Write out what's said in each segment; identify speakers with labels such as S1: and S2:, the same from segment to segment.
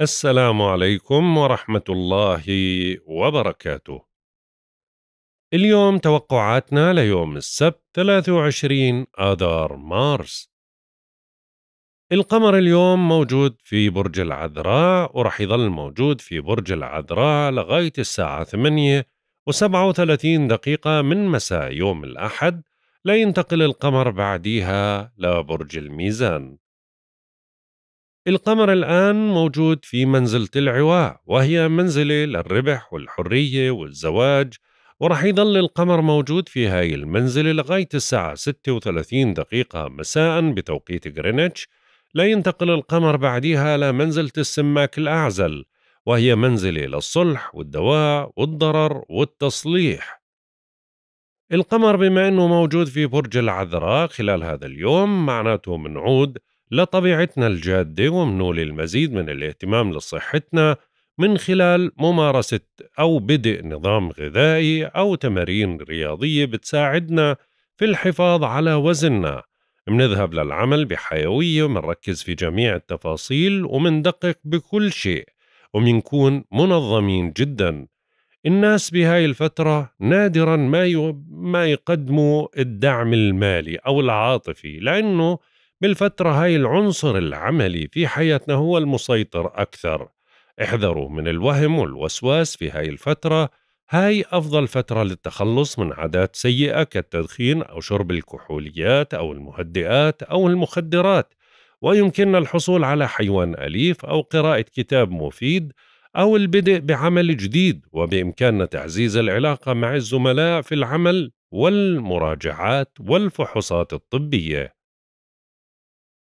S1: السلام عليكم ورحمة الله وبركاته. اليوم توقعاتنا ليوم السبت 23 آذار مارس. القمر اليوم موجود في برج العذراء ورح يظل موجود في برج العذراء لغاية الساعة 8 و37 دقيقة من مساء يوم الأحد لينتقل القمر بعديها لبرج الميزان القمر الآن موجود في منزلة العواء وهي منزلة للربح والحرية والزواج ورح يضل القمر موجود في هاي المنزلة لغاية الساعة 36 دقيقة مساء بتوقيت غرينتش لا ينتقل القمر بعدها لمنزلة السماك الأعزل وهي منزلة للصلح والدواء والضرر والتصليح القمر بما أنه موجود في برج العذراء خلال هذا اليوم معناته منعود لطبيعتنا الجادة ومنول المزيد من الاهتمام لصحتنا من خلال ممارسة أو بدء نظام غذائي أو تمارين رياضية بتساعدنا في الحفاظ على وزننا منذهب للعمل بحيوية ومنركز في جميع التفاصيل ومندقق بكل شيء ومنكون منظمين جدا الناس بهاي الفترة نادرا ما ما يقدموا الدعم المالي أو العاطفي لأنه بالفترة هاي العنصر العملي في حياتنا هو المسيطر أكثر احذروا من الوهم والوسواس في هاي الفترة هاي أفضل فترة للتخلص من عادات سيئة كالتدخين أو شرب الكحوليات أو المهدئات أو المخدرات ويمكننا الحصول على حيوان أليف أو قراءة كتاب مفيد أو البدء بعمل جديد وبإمكاننا تعزيز العلاقة مع الزملاء في العمل والمراجعات والفحوصات الطبية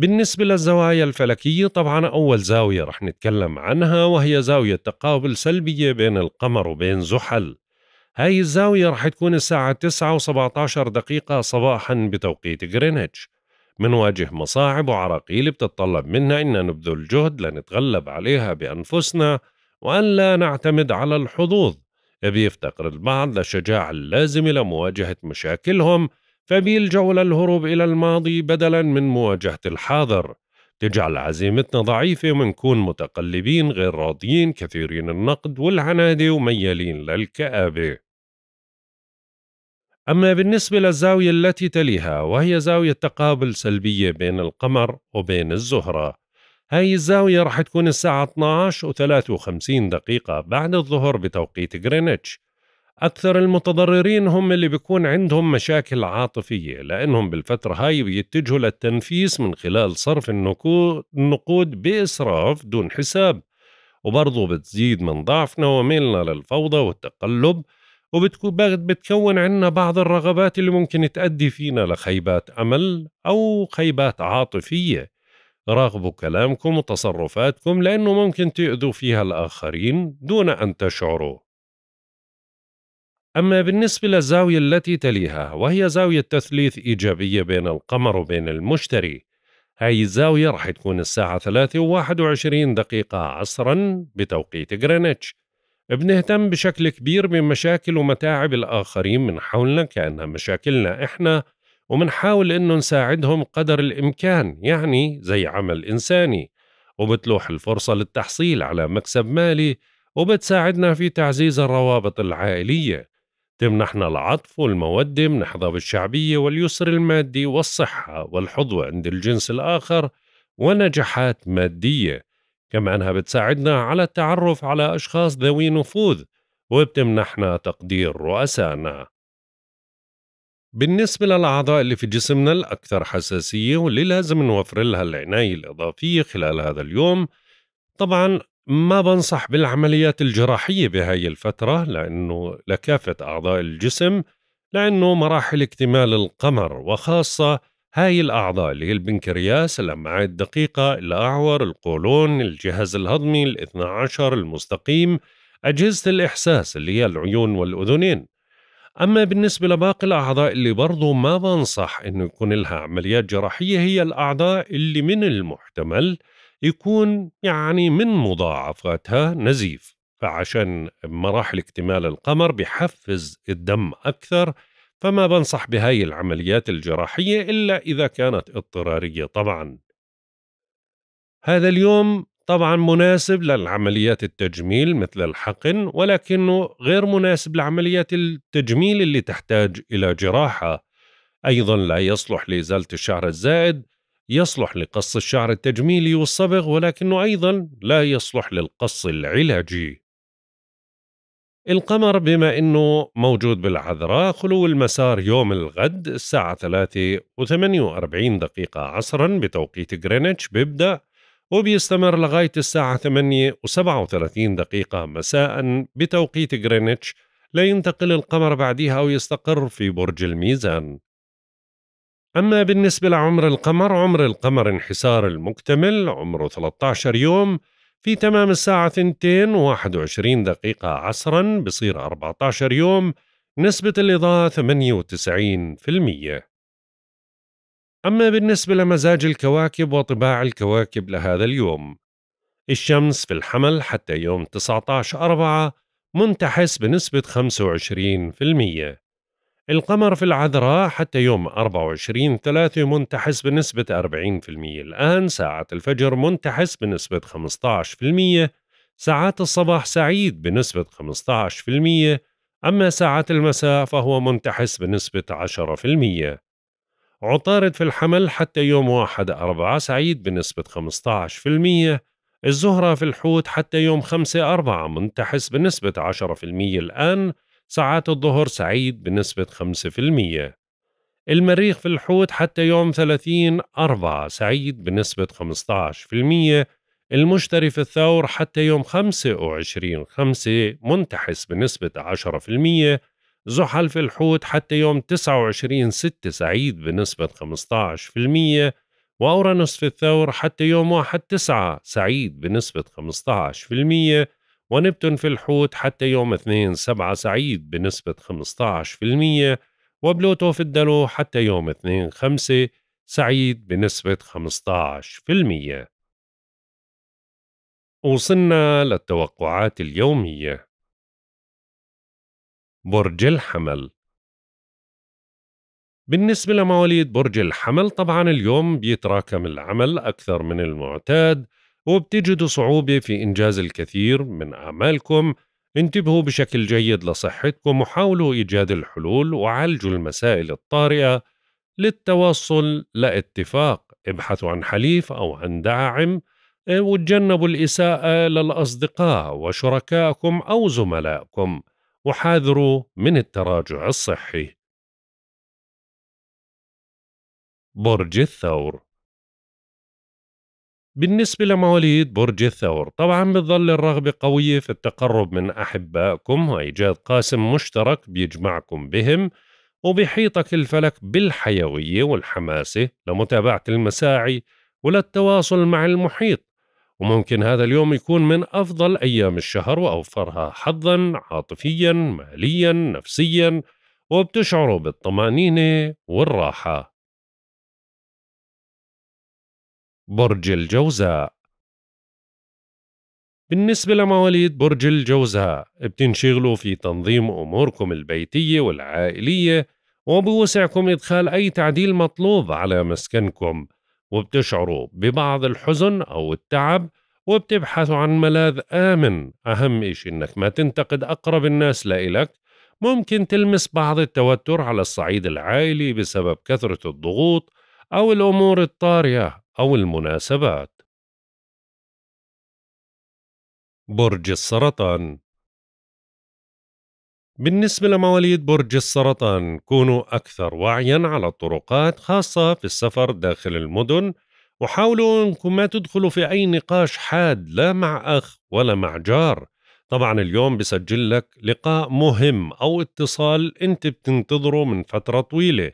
S1: بالنسبة للزوايا الفلكية طبعا أول زاوية رح نتكلم عنها وهي زاوية تقابل سلبية بين القمر وبين زحل هاي الزاوية رح تكون الساعة 9 و17 دقيقة صباحا بتوقيت غرينتش منواجه مصاعب وعراقيل بتتطلب منا إن نبذل جهد لنتغلب عليها بأنفسنا وأن لا نعتمد على الحظوظ بيفتقر البعض للشجاعة اللازمة لمواجهة مشاكلهم فبيلجأوا للهروب إلى الماضي بدلا من مواجهة الحاضر تجعل عزيمتنا ضعيفة ونكون متقلبين غير راضيين كثيرين النقد والعنادة وميالين للكآبة أما بالنسبة للزاوية التي تليها وهي زاوية تقابل سلبية بين القمر وبين الزهرة هاي الزاوية رح تكون الساعة 12 و 53 دقيقة بعد الظهر بتوقيت غرينتش أكثر المتضررين هم اللي بيكون عندهم مشاكل عاطفية لأنهم بالفترة هاي بيتجهوا للتنفيس من خلال صرف النقود بإسراف دون حساب وبرضه بتزيد من ضعفنا وميلنا للفوضى والتقلب وبتكون عنا بعض الرغبات اللي ممكن تؤدي فينا لخيبات أمل أو خيبات عاطفية راقبوا كلامكم وتصرفاتكم لأنه ممكن تؤذوا فيها الآخرين دون أن تشعروا أما بالنسبة للزاوية التي تليها وهي زاوية تثليث إيجابية بين القمر وبين المشتري هاي الزاوية راح تكون الساعة 3 و21 دقيقة عصرا بتوقيت غرينتش بنهتم بشكل كبير بمشاكل ومتاعب الآخرين من حولنا كأنها مشاكلنا إحنا ومنحاول إنه نساعدهم قدر الإمكان يعني زي عمل إنساني وبتلوح الفرصة للتحصيل على مكسب مالي وبتساعدنا في تعزيز الروابط العائلية تمنحنا العطف والمودة منحظى بالشعبية واليسر المادي والصحة والحظوة عند الجنس الآخر ونجاحات مادية كما أنها بتساعدنا على التعرف على أشخاص ذوي نفوذ وبتمنحنا تقدير رؤسائنا بالنسبة للأعضاء اللي في جسمنا الأكثر حساسية واللي لازم نوفر لها العناية الإضافية خلال هذا اليوم طبعا ما بنصح بالعمليات الجراحية بهاي الفترة لأنه لكافة أعضاء الجسم لأنه مراحل اكتمال القمر وخاصة هاي الأعضاء اللي هي البنكرياس الأمعاء الدقيقة الأعور القولون الجهاز الهضمي الاثنى عشر المستقيم أجهزة الإحساس اللي هي العيون والأذنين أما بالنسبة لباقي الأعضاء اللي برضو ما بنصح إنه يكون لها عمليات جراحية هي الأعضاء اللي من المحتمل يكون يعني من مضاعفاتها نزيف فعشان مراحل اكتمال القمر بحفز الدم أكثر فما بنصح بهاي العمليات الجراحية إلا إذا كانت اضطرارية طبعا هذا اليوم طبعا مناسب للعمليات التجميل مثل الحقن ولكنه غير مناسب لعمليات التجميل اللي تحتاج إلى جراحة أيضا لا يصلح لإزالة الشعر الزائد يصلح لقص الشعر التجميلي والصبغ ولكنه أيضا لا يصلح للقص العلاجي القمر بما أنه موجود بالعذراء خلو المسار يوم الغد الساعة 3 و48 دقيقة عصرا بتوقيت غرينتش بيبدأ وبيستمر لغاية الساعة 8 و37 دقيقة مساء بتوقيت غرينتش لينتقل القمر بعدها ويستقر في برج الميزان أما بالنسبة لعمر القمر عمر القمر انحسار المكتمل عمره 13 يوم في تمام الساعة 2 و21 دقيقة عصرا بصير 14 يوم نسبة الإضاءة 98% أما بالنسبة لمزاج الكواكب وطباع الكواكب لهذا اليوم الشمس في الحمل حتى يوم 19 أربعة منتحس بنسبة 25% القمر في العذراء حتى يوم 24 3 منتحس بنسبة 40% الآن ساعة الفجر منتحس بنسبة 15% ساعات الصباح سعيد بنسبة 15% أما ساعات المساء فهو منتحس بنسبة 10% عطارد في الحمل حتى يوم واحد أربعة سعيد بنسبة 15% الزهرة في الحوت حتى يوم خمسة أربعة منتحس بنسبة 10% الآن ساعات الظهر سعيد بنسبة 5% المريخ في الحوت حتى يوم 30 أربعة سعيد بنسبة 15% المشتري في الثور حتى يوم 25 5 منتحس بنسبة 10% زحل في الحوت حتى يوم 29 6 سعيد بنسبة 15% وأورانوس في الثور حتى يوم 1 9 سعيد بنسبة 15% ونبتون في الحوت حتى يوم اثنين سبعة سعيد بنسبة 15% وبلوتو في الدلو حتى يوم اثنين خمسة سعيد بنسبة 15% وصلنا للتوقعات اليومية برج الحمل بالنسبة لمواليد برج الحمل طبعا اليوم بيتراكم العمل أكثر من المعتاد وبتجدوا صعوبة في إنجاز الكثير من أعمالكم انتبهوا بشكل جيد لصحتكم وحاولوا إيجاد الحلول وعالجوا المسائل الطارئة للتوصل لاتفاق ابحثوا عن حليف أو عن داعم آه، وتجنبوا الإساءة للأصدقاء وشركائكم أو زملائكم وحاذروا من التراجع الصحي برج الثور بالنسبة لمواليد برج الثور طبعا بتظل الرغبة قوية في التقرب من أحبائكم وإيجاد قاسم مشترك بيجمعكم بهم وبيحيطك الفلك بالحيوية والحماسة لمتابعة المساعي وللتواصل مع المحيط وممكن هذا اليوم يكون من أفضل أيام الشهر وأوفرها حظا عاطفيا ماليا نفسيا وبتشعروا بالطمأنينة والراحة
S2: برج الجوزاء
S1: بالنسبة لمواليد برج الجوزاء بتنشغلوا في تنظيم أموركم البيتية والعائلية وبوسعكم إدخال أي تعديل مطلوب على مسكنكم وبتشعروا ببعض الحزن أو التعب وبتبحثوا عن ملاذ آمن أهم إشي إنك ما تنتقد أقرب الناس لإلك ممكن تلمس بعض التوتر على الصعيد العائلي بسبب كثرة الضغوط أو الأمور الطارئة أو المناسبات.
S2: برج السرطان
S1: بالنسبة لمواليد برج السرطان كونوا أكثر وعيا على الطرقات خاصة في السفر داخل المدن وحاولوا أنكم ما تدخلوا في أي نقاش حاد لا مع أخ ولا مع جار طبعا اليوم بسجل لك لقاء مهم أو اتصال أنت بتنتظره من فترة طويلة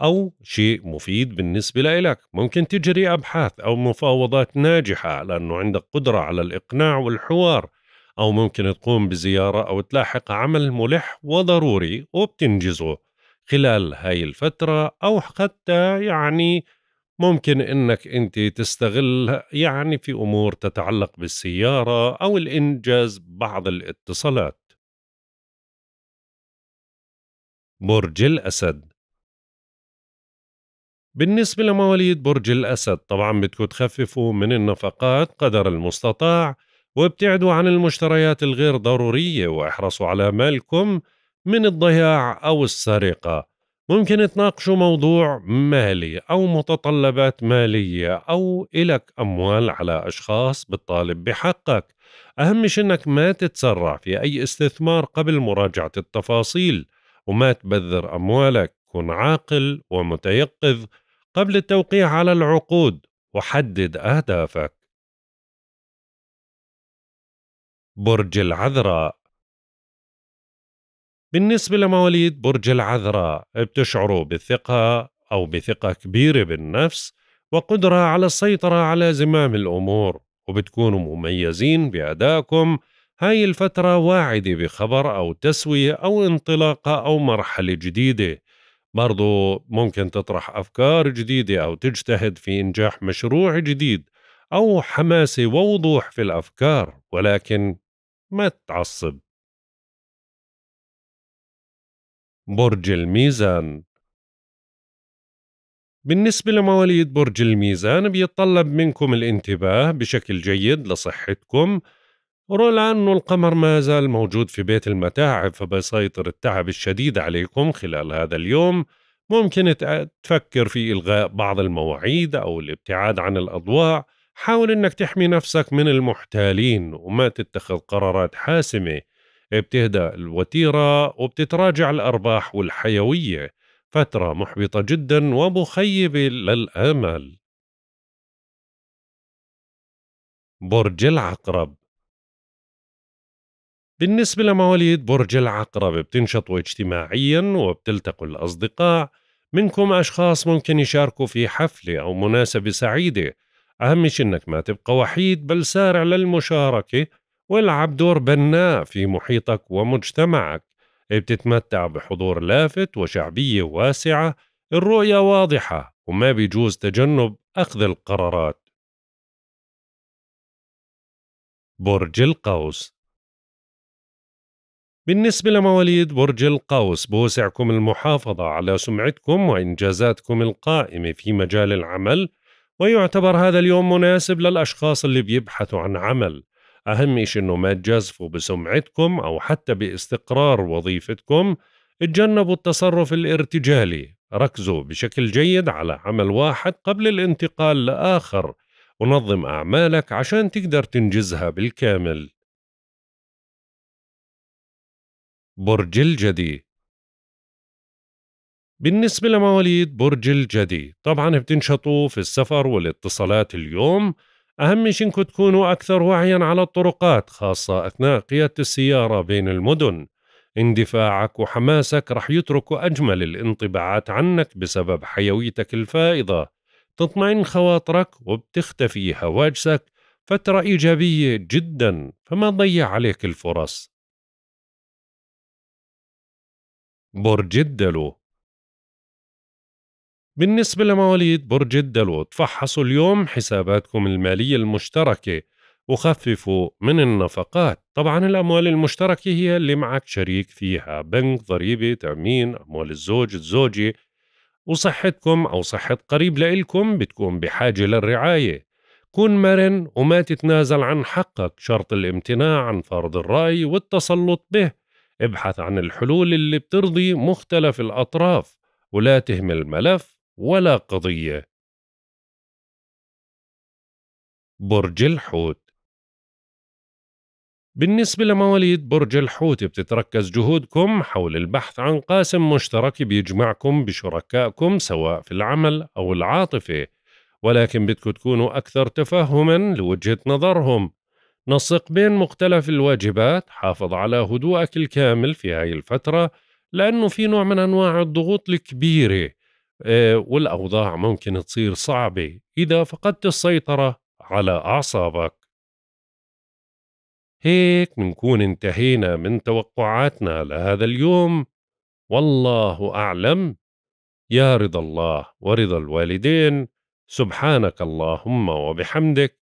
S1: أو شيء مفيد بالنسبة لإلك ممكن تجري أبحاث أو مفاوضات ناجحة لأنه عندك قدرة على الإقناع والحوار أو ممكن تقوم بزيارة أو تلاحق عمل ملح وضروري وبتنجزه خلال هاي الفترة أو حتى يعني ممكن انك انت تستغل يعني في امور تتعلق بالسياره او الانجاز بعض الاتصالات
S2: برج الاسد
S1: بالنسبة لمواليد برج الأسد طبعا بدكم تخففوا من النفقات قدر المستطاع وابتعدوا عن المشتريات الغير ضرورية واحرصوا على مالكم من الضياع أو السرقة ممكن تناقشوا موضوع مالي أو متطلبات مالية أو إلك أموال على أشخاص بتطالب بحقك أهم شيء أنك ما تتسرع في أي استثمار قبل مراجعة التفاصيل وما تبذر أموالك كن عاقل ومتيقظ قبل التوقيع على العقود وحدد أهدافك
S2: برج العذراء
S1: بالنسبة لمواليد برج العذراء بتشعروا بالثقة أو بثقة كبيرة بالنفس وقدرة على السيطرة على زمام الأمور وبتكونوا مميزين بأدائكم هاي الفترة واعدة بخبر أو تسوية أو انطلاقة أو مرحلة جديدة برضو ممكن تطرح أفكار جديدة أو تجتهد في إنجاح مشروع جديد أو حماسة ووضوح في الأفكار ولكن ما تعصب برج الميزان بالنسبة لمواليد برج الميزان بيتطلب منكم الانتباه بشكل جيد لصحتكم رغم أنه القمر ما زال موجود في بيت المتاعب فبيسيطر التعب الشديد عليكم خلال هذا اليوم ممكن تفكر في إلغاء بعض المواعيد أو الابتعاد عن الأضواء حاول أنك تحمي نفسك من المحتالين وما تتخذ قرارات حاسمة بتهدأ الوتيرة وبتتراجع الأرباح والحيوية فترة محبطة جدا ومخيبة للآمال برج العقرب بالنسبة لمواليد برج العقرب بتنشطوا اجتماعيا وبتلتقوا الأصدقاء منكم أشخاص ممكن يشاركوا في حفلة أو مناسبة سعيدة أهم شيء إنك ما تبقى وحيد بل سارع للمشاركة والعب دور بناء في محيطك ومجتمعك بتتمتع بحضور لافت وشعبية واسعة الرؤية واضحة وما بيجوز تجنب أخذ القرارات برج القوس بالنسبة لمواليد برج القوس بوسعكم المحافظة على سمعتكم وإنجازاتكم القائمة في مجال العمل ويعتبر هذا اليوم مناسب للأشخاص اللي بيبحثوا عن عمل أهم إشي إنه ما تجازفوا بسمعتكم أو حتى باستقرار وظيفتكم اتجنبوا التصرف الارتجالي ركزوا بشكل جيد على عمل واحد قبل الانتقال لآخر ونظم أعمالك عشان تقدر تنجزها بالكامل برج الجدي بالنسبة لمواليد برج الجدي طبعا بتنشطوا في السفر والاتصالات اليوم أهم شيء إنكم تكونوا أكثر وعيا على الطرقات خاصة أثناء قيادة السيارة بين المدن اندفاعك وحماسك رح يتركوا أجمل الانطباعات عنك بسبب حيويتك الفائضة تطمئن خواطرك وبتختفي هواجسك فترة إيجابية جدا فما تضيع عليك الفرص برج الدلو بالنسبة لمواليد برج الدلو تفحصوا اليوم حساباتكم المالية المشتركة وخففوا من النفقات طبعا الأموال المشتركة هي اللي معك شريك فيها بنك ضريبة تأمين أموال الزوج الزوجة وصحتكم أو صحة قريب لإلكم بتكون بحاجة للرعاية كن مرن وما تتنازل عن حقك شرط الامتناع عن فرض الرأي والتسلط به ابحث عن الحلول اللي بترضي مختلف الأطراف ولا تهمل ملف ولا قضية برج الحوت بالنسبة لمواليد برج الحوت بتتركز جهودكم حول البحث عن قاسم مشترك بيجمعكم بشركائكم سواء في العمل أو العاطفة ولكن بدكم تكونوا أكثر تفهما لوجهة نظرهم نسق بين مختلف الواجبات حافظ على هدوءك الكامل في هاي الفترة لأنه في نوع من أنواع الضغوط الكبيرة آه، والأوضاع ممكن تصير صعبة إذا فقدت السيطرة على أعصابك هيك منكون انتهينا من توقعاتنا لهذا اليوم والله أعلم يا رضا الله ورضا الوالدين سبحانك اللهم وبحمدك